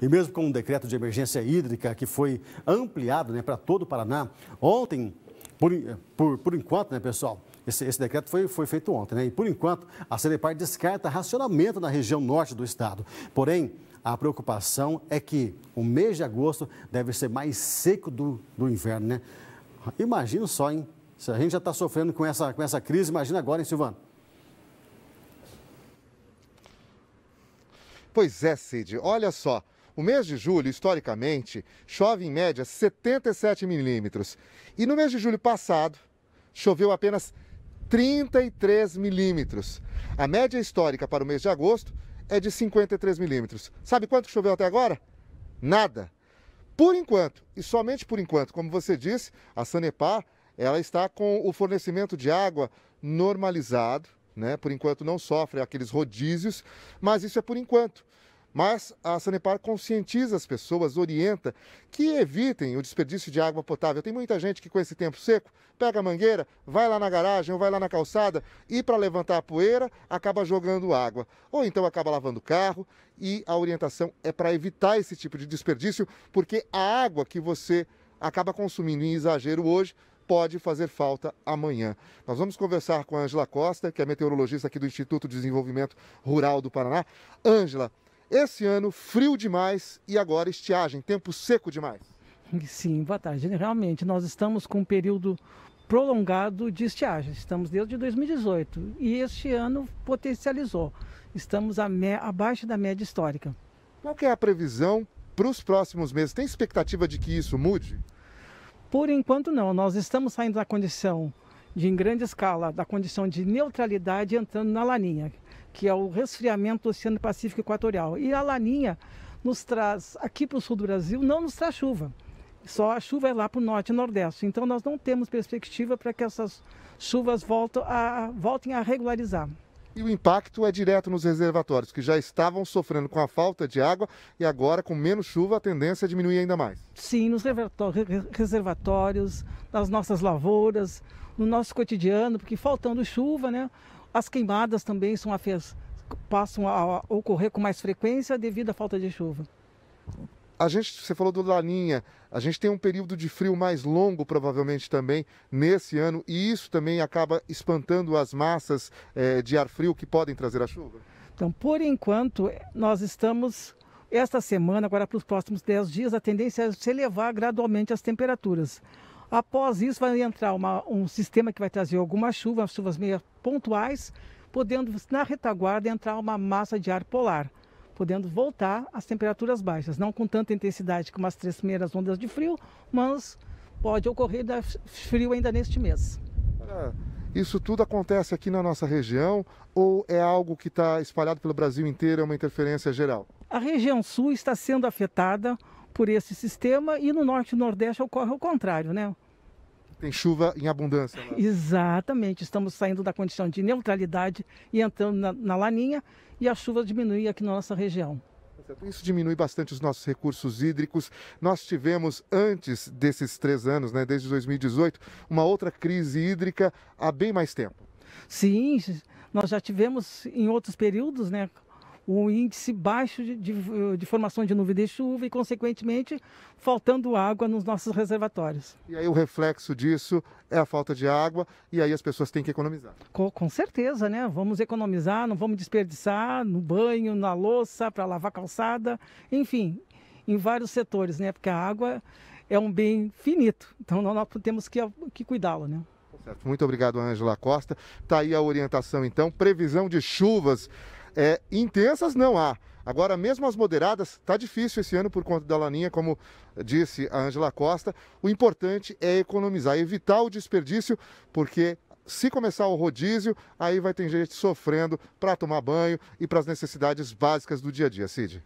E mesmo com o um decreto de emergência hídrica que foi ampliado né, para todo o Paraná, ontem, por, por, por enquanto, né, pessoal, esse, esse, decreto foi, foi feito ontem, né? E por enquanto, a Cenepar descarta racionamento na região norte do estado. Porém, a preocupação é que o mês de agosto deve ser mais seco do, do inverno, né? Imagina só, hein? Se a gente já está sofrendo com essa, com essa crise, imagina agora, hein, Silvano? Pois é, Cid. Olha só. O mês de julho, historicamente, chove em média 77 milímetros. E no mês de julho passado, choveu apenas 33 milímetros. A média histórica para o mês de agosto é de 53 milímetros. Sabe quanto choveu até agora? Nada. Por enquanto, e somente por enquanto, como você disse, a Sanepar ela está com o fornecimento de água normalizado, né? Por enquanto não sofre aqueles rodízios, mas isso é por enquanto. Mas a Sanepar conscientiza as pessoas, orienta que evitem o desperdício de água potável. Tem muita gente que com esse tempo seco pega a mangueira, vai lá na garagem ou vai lá na calçada e para levantar a poeira acaba jogando água. Ou então acaba lavando o carro e a orientação é para evitar esse tipo de desperdício, porque a água que você acaba consumindo em exagero hoje pode fazer falta amanhã. Nós vamos conversar com a Ângela Costa, que é meteorologista aqui do Instituto de Desenvolvimento Rural do Paraná. Ângela, esse ano, frio demais e agora estiagem, tempo seco demais. Sim, boa tarde. Realmente, nós estamos com um período prolongado de estiagem. Estamos desde 2018 e este ano potencializou. Estamos abaixo da média histórica. Qual é a previsão para os próximos meses? Tem expectativa de que isso mude? Por enquanto não. Nós estamos saindo da condição de em grande escala, da condição de neutralidade entrando na laninha que é o resfriamento do Oceano Pacífico Equatorial. E a laninha nos traz, aqui para o sul do Brasil, não nos traz chuva. Só a chuva é lá para o norte e nordeste. Então nós não temos perspectiva para que essas chuvas voltem a, voltem a regularizar. E o impacto é direto nos reservatórios, que já estavam sofrendo com a falta de água e agora, com menos chuva, a tendência é diminuir ainda mais. Sim, nos reservatórios, nas nossas lavouras, no nosso cotidiano, porque faltando chuva, né, as queimadas também são passam a ocorrer com mais frequência devido à falta de chuva. A gente, você falou do Laninha, a gente tem um período de frio mais longo, provavelmente também, nesse ano, e isso também acaba espantando as massas eh, de ar frio que podem trazer a chuva? Então, por enquanto, nós estamos esta semana, agora para os próximos 10 dias, a tendência é se elevar gradualmente as temperaturas. Após isso, vai entrar uma, um sistema que vai trazer algumas chuvas, chuvas meio pontuais, podendo, na retaguarda, entrar uma massa de ar polar, podendo voltar às temperaturas baixas. Não com tanta intensidade como as três primeiras ondas de frio, mas pode ocorrer frio ainda neste mês. É, isso tudo acontece aqui na nossa região ou é algo que está espalhado pelo Brasil inteiro, é uma interferência geral? A região sul está sendo afetada por esse sistema e no norte e nordeste ocorre o contrário, né? Tem chuva em abundância. Exatamente, estamos saindo da condição de neutralidade e entrando na, na laninha e a chuva diminui aqui na nossa região. Tá Isso diminui bastante os nossos recursos hídricos. Nós tivemos, antes desses três anos, né, desde 2018, uma outra crise hídrica há bem mais tempo. Sim, nós já tivemos em outros períodos, né, o índice baixo de, de, eh, de formação de nuvem de chuva e, consequentemente, faltando água nos nossos reservatórios. E aí o reflexo disso é a falta de água e aí as pessoas têm que economizar. Com, com certeza, né? Vamos economizar, não vamos desperdiçar no banho, na louça, para lavar calçada, enfim, em vários setores, né? Porque a água é um bem finito, então nós temos que, que cuidá-lo, né? Tá certo. Muito obrigado, Ângela Costa. Está aí a orientação, então. Previsão de chuvas é, intensas não há. Agora, mesmo as moderadas, está difícil esse ano por conta da laninha, como disse a Angela Costa. O importante é economizar, evitar o desperdício, porque se começar o rodízio, aí vai ter gente sofrendo para tomar banho e para as necessidades básicas do dia a dia, Cid.